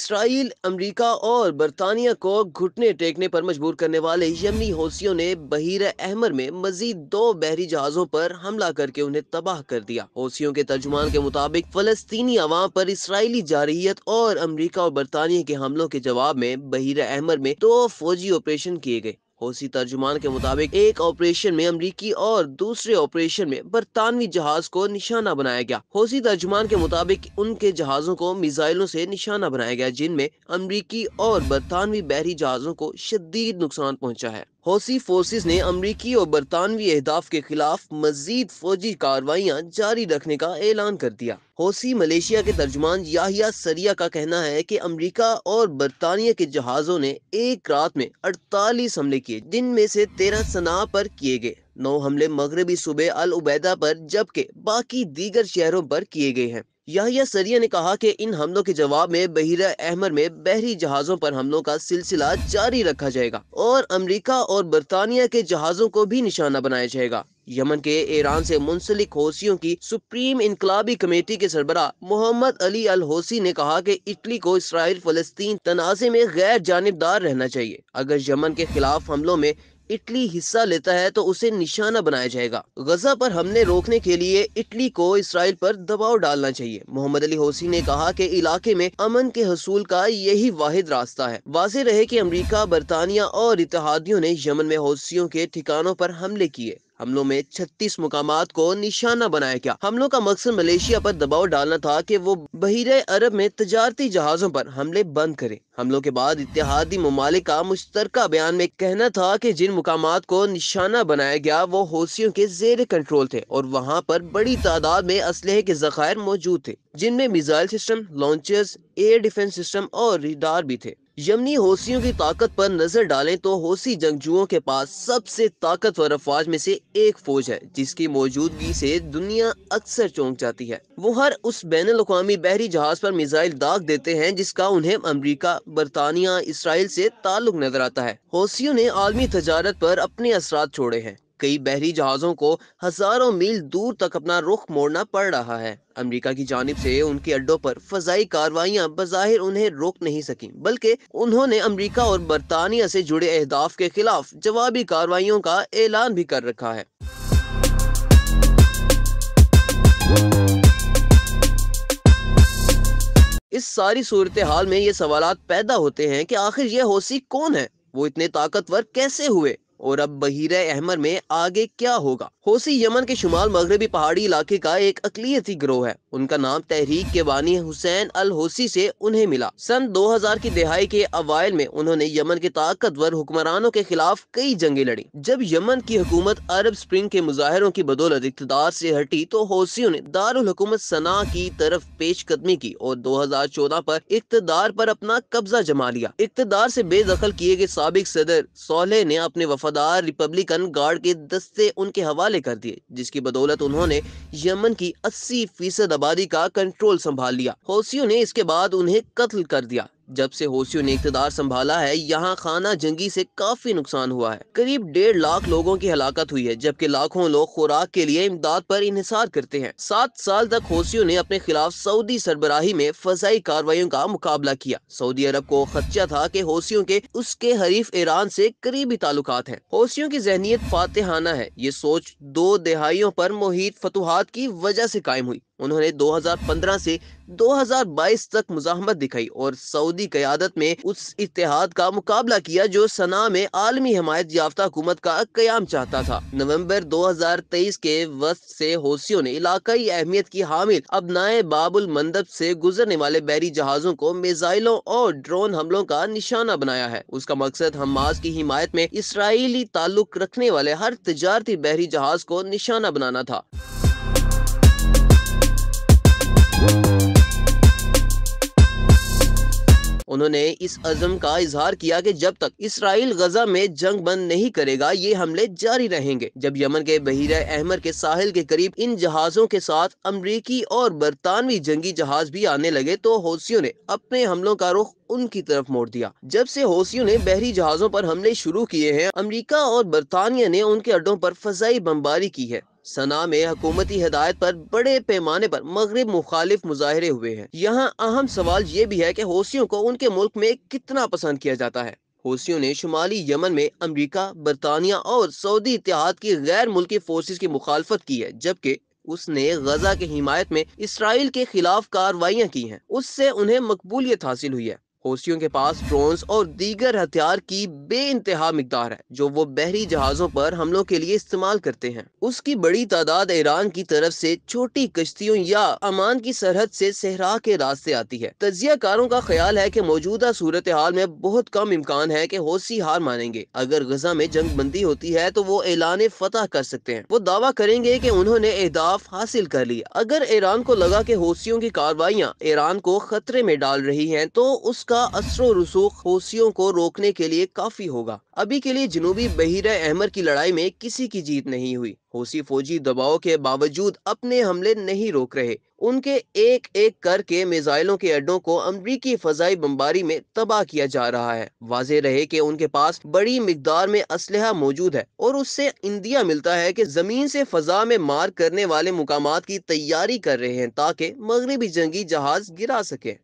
Israel America और बरतानिया को घुटने टेकने पर मजबूर करने वाले यमनी हौसियों ने बहिर अहमर में मजीद दो बहरी जहाजों पर हमला करके उन्हें तबाह कर दिया हौसियों के तर्जुमान के मुताबिक फलस्तीनी अवाम पर इसराइली जारहीत और अमरीका और बरतानिया के हमलों के जवाब में बहिर अहमर में दो फौजी ऑपरेशन किए गए हौसी तर्जुमान के मुताबिक एक ऑपरेशन में अमरीकी और दूसरे ऑपरेशन में बरतानवी जहाज को निशाना बनाया गया हौसी तर्जुमान के मुताबिक उनके जहाजों को मिसाइलों से निशाना बनाया गया जिनमें अमरीकी और बरतानवी बहरी जहाजों को शदीद नुकसान पहुँचा है हौसी फोर्सेस ने अमरीकी और बरतानवी अहदाफ के खिलाफ मजीद फौजी कार्रवाइयाँ जारी रखने का ऐलान कर दिया हौसी मलेशिया के तर्जमान याहिया सरिया का कहना है कि अमरीका और बरतानिया के जहाज़ों ने एक रात में 48 हमले किए जिनमें से 13 सना पर किए गए नौ हमले मगरबी सूबे अल उबैदा पर जबकि बाकी दीगर शहरों पर किए गए हैं याहिया सरिया ने कहा कि इन हमलों के जवाब में बहिरा अहमर में बहरी जहाजों पर हमलों का सिलसिला जारी रखा जाएगा और अमेरिका और बरतानिया के जहाजों को भी निशाना बनाया जाएगा यमन के ईरान से मुंसलिक होसियों की सुप्रीम इनकलाबी कमेटी के सरबरा मोहम्मद अली अल होसी ने कहा कि इटली को इसराइल फलस्तीन तनाजे में गैर जानबदार रहना चाहिए अगर यमन के खिलाफ हमलों में इटली हिस्सा लेता है तो उसे निशाना बनाया जाएगा गजा पर हमने रोकने के लिए इटली को इसराइल पर दबाव डालना चाहिए मोहम्मद अली होसी ने कहा कि इलाके में अमन के हसूल का यही वाहिद रास्ता है वाजे रहे कि अमेरिका बरतानिया और इतिहादियों ने यमन में हौसियों के ठिकानों पर हमले किए हमलों में 36 मुकाम को निशाना बनाया गया हमलों का मकसद मलेशिया पर दबाव डालना था कि वो बहिर अरब में तजारती जहाजों पर हमले बंद करे हमलों के बाद इतिहादी ममालिक का मुश्तर बयान में कहना था कि जिन मुकाम को निशाना बनाया गया वो हौसियों के जेर कंट्रोल थे और वहाँ पर बड़ी तादाद में इसलहे के जखायर मौजूद थे जिनमें missile system launchers air defence system और रिडार भी थे यमनी हौसियों की ताकत पर नजर डालें तो हौसी जंगजुओं के पास सबसे ताकतवर अफवाज में से एक फौज है जिसकी मौजूदगी से दुनिया अक्सर चौंक जाती है वो हर उस बैन अवी बहरी जहाज पर मिसाइल दाग देते हैं जिसका उन्हें अमरीका बरतानिया इसराइल से ताल्लुक नजर आता है होसियों ने आलमी तजारत पर अपने असरा छोड़े हैं कई बहरी जहाज़ों को हज़ारों मील दूर तक अपना रुख मोड़ना पड़ रहा है अमेरिका की जानब से उनके अड्डों पर फजाई कार्रवाइयां बज़ाहिर उन्हें रोक नहीं सकी बल्कि उन्होंने अमेरिका और बरतानिया से जुड़े अहदाफ के खिलाफ जवाबी कार्रवाइयों का ऐलान भी कर रखा है इस सारी सूरत हाल में ये सवाल पैदा होते हैं कि आखिर ये होसी कौन है वो इतने ताकतवर कैसे हुए और अब बहिर अहमर में आगे क्या होगा होसी यमन के शुमाल मगरबी पहाड़ी इलाके का एक अकलीती ग्रोह है उनका नाम तहरीक के बानी हुसैन अल होसी से उन्हें मिला सन 2000 की दिहाई के अवायल में उन्होंने यमन के ताकतवर हुक्मरानों के खिलाफ कई जंगें लड़ी जब यमन की हुकूमत अरब स्प्रिंग के मुजाहरों की बदौलत इकतदार से हटी तो होसियों ने दारुल हुकूमत सना की तरफ पेश कदमी की और 2014 पर इकतदार पर अपना कब्जा जमा लिया इकतदार से बेदखल किए गए सबक सदर सोलह ने अपने वफादार रिपब्लिकन गार्ड के दस्ते उनके हवाले कर दिए जिसकी बदौलत उन्होंने यमन की अस्सी फीसद आबादी का कंट्रोल संभाल लिया हौसियों ने इसके बाद उन्हें कत्ल कर दिया जब से होशियों ने इकतदार संभाला है यहाँ खाना जंगी से काफी नुकसान हुआ है करीब डेढ़ लाख लोगों की हलाकत हुई है जबकि लाखों लोग खुराक के लिए इमदाद पर इहिसार करते हैं सात साल तक होशियों ने अपने खिलाफ सऊदी सरबराही में फजाई कार्रवाई का मुकाबला किया सऊदी अरब को खदशा था की होशियों के उसके हरीफ ईरान ऐसी करीबी ताल्लुक है होशियों की जहनीत फातेहाना है ये सोच दो दहाइयों आरोप मोहित फतुहात की वजह ऐसी कायम हुई उन्होंने 2015 से 2022 तक मुजामत दिखाई और सऊदी क्यादत में उस इतिहाद का मुकाबला किया जो सना में आलमी हमायत याफ्ता हुकूमत का क्याम चाहता था नवंबर तेईस के वस्त से होशियों ने इलाकई अहमियत की हामिल अब नए बाबुल मंदब से गुजरने वाले बहरी जहाजों को मिजाइलों और ड्रोन हमलों का निशाना बनाया है उसका मकसद हमास की हिमायत में इसराइली ताल्लुक रखने वाले हर तजारती बहरी जहाज को निशाना बनाना था उन्होंने इस अजम का इजहार किया कि जब तक इसराइल गजा में जंग बंद नहीं करेगा ये हमले जारी रहेंगे जब यमन के बहिर अहमर के साहिल के करीब इन जहाजों के साथ अमरीकी और बरतानवी जंगी जहाज भी आने लगे तो हौसियों ने अपने हमलों का रुख उनकी तरफ मोड़ दिया जब से हौसियों ने बहरी जहाजों पर हमले शुरू किए हैं अमेरिका और बरतानिया ने उनके अड्डों पर फजाई बमबारी की है सना में हकूमती हदायत पर बड़े पैमाने पर मगरब मुखालिफ मुजाहरे हुए हैं यहाँ अहम सवाल ये भी है कि हौसियों को उनके मुल्क में कितना पसंद किया जाता है हौसियों ने शुमाली यमन में अमरीका बरतानिया और सऊदी इतिहाद की गैर मुल्की फोर्सेज की मुखालफत की है जबकि उसने गजा की हिमायत में इसराइल के खिलाफ कार्रवाइयाँ की हैं उससे उन्हें मकबूलियत हासिल हुई है हौसियों के पास ड्रोन्स और दीगर हथियार की बे इंतहा मकदार है जो वो बहरी जहाजों पर हमलों के लिए इस्तेमाल करते हैं उसकी बड़ी तादाद ईरान की तरफ से छोटी कश्तियों या अमान की सरहद से सहरा के रास्ते आती है तजिया कारों का ख्याल है की मौजूदा सूरत हाल में बहुत कम इम्कान है की हौसी हार मानेंगे अगर गजा में जंग बंदी होती है तो वो ऐलान फतह कर सकते हैं वो दावा करेंगे की उन्होंने अहदाफ हासिल कर लिया अगर ईरान को लगा के हौसियों की कार्रवाइयाँ ईरान को खतरे में डाल रही है तो उस इसका असर रसूख होशियों को रोकने के लिए काफी होगा अभी के लिए जनूबी बहिर अहमर की लड़ाई में किसी की जीत नहीं हुई होशी फौजी दबाव के बावजूद अपने हमले नहीं रोक रहे उनके एक एक करके मिसाइलों के अड्डों को अमरीकी फजाई बम्बारी में तबाह किया जा रहा है वाजे रहे कि उनके पास बड़ी मकदार में असलहा मौजूद है और उससे इंदिया मिलता है कि जमीन से फजा में मार करने वाले मुकाम की तैयारी कर रहे हैं ताकि मगरबी जंगी जहाज गिरा सके